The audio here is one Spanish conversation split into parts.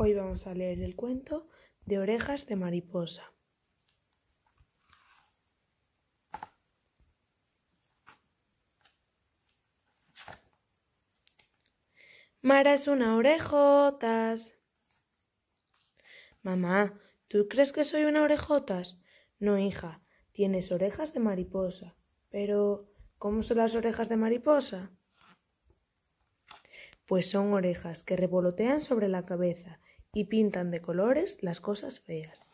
Hoy vamos a leer el cuento de orejas de mariposa. Mara es una orejotas. Mamá, ¿tú crees que soy una orejotas? No, hija, tienes orejas de mariposa. Pero, ¿cómo son las orejas de mariposa? Pues son orejas que revolotean sobre la cabeza y pintan de colores las cosas feas.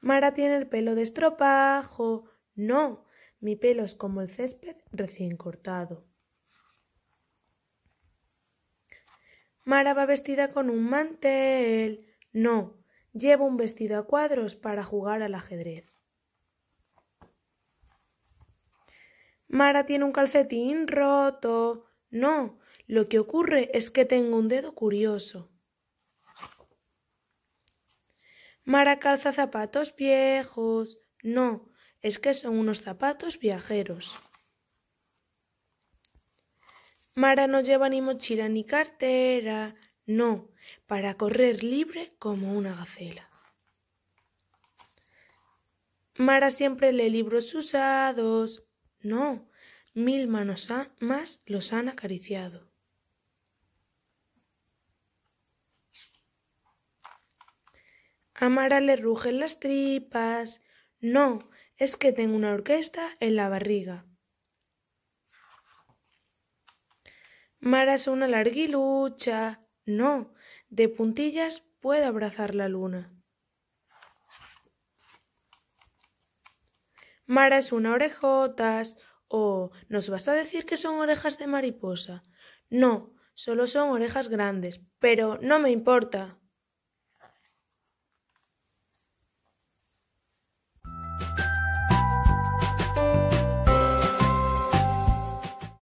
Mara tiene el pelo de estropajo. No, mi pelo es como el césped recién cortado. Mara va vestida con un mantel. No, llevo un vestido a cuadros para jugar al ajedrez. Mara tiene un calcetín roto. No, lo que ocurre es que tengo un dedo curioso. Mara calza zapatos viejos. No, es que son unos zapatos viajeros. Mara no lleva ni mochila ni cartera. No, para correr libre como una gacela. Mara siempre lee libros usados. No, mil manos más los han acariciado. A Mara le rugen las tripas. No, es que tengo una orquesta en la barriga. Mara es una larguilucha. No, de puntillas puedo abrazar la luna. Mara es una orejotas. Oh, ¿nos vas a decir que son orejas de mariposa? No, solo son orejas grandes, pero no me importa.